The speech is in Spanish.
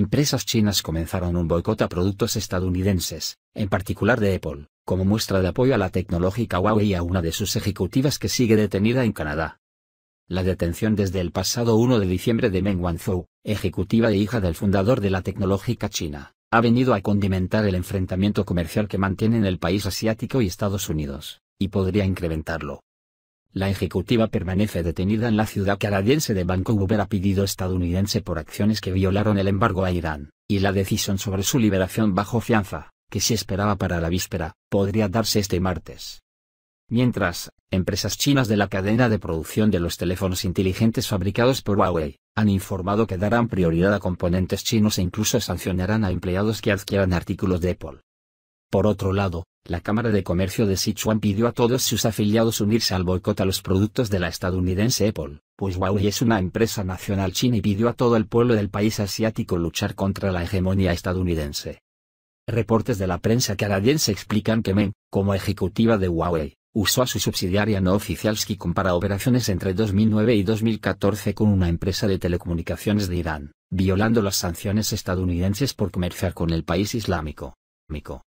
empresas chinas comenzaron un boicot a productos estadounidenses, en particular de Apple, como muestra de apoyo a la tecnológica Huawei y a una de sus ejecutivas que sigue detenida en Canadá. La detención desde el pasado 1 de diciembre de Meng Wanzhou, ejecutiva e hija del fundador de la tecnológica china, ha venido a condimentar el enfrentamiento comercial que mantienen el país asiático y Estados Unidos, y podría incrementarlo. La ejecutiva permanece detenida en la ciudad canadiense de Vancouver a pedido estadounidense por acciones que violaron el embargo a Irán, y la decisión sobre su liberación bajo fianza, que se esperaba para la víspera, podría darse este martes. Mientras, empresas chinas de la cadena de producción de los teléfonos inteligentes fabricados por Huawei, han informado que darán prioridad a componentes chinos e incluso sancionarán a empleados que adquieran artículos de Apple. Por otro lado, la Cámara de Comercio de Sichuan pidió a todos sus afiliados unirse al boicot a los productos de la estadounidense Apple, pues Huawei es una empresa nacional china y pidió a todo el pueblo del país asiático luchar contra la hegemonía estadounidense. Reportes de la prensa canadiense explican que Meng, como ejecutiva de Huawei, usó a su subsidiaria no oficial Skicom para operaciones entre 2009 y 2014 con una empresa de telecomunicaciones de Irán, violando las sanciones estadounidenses por comerciar con el país islámico.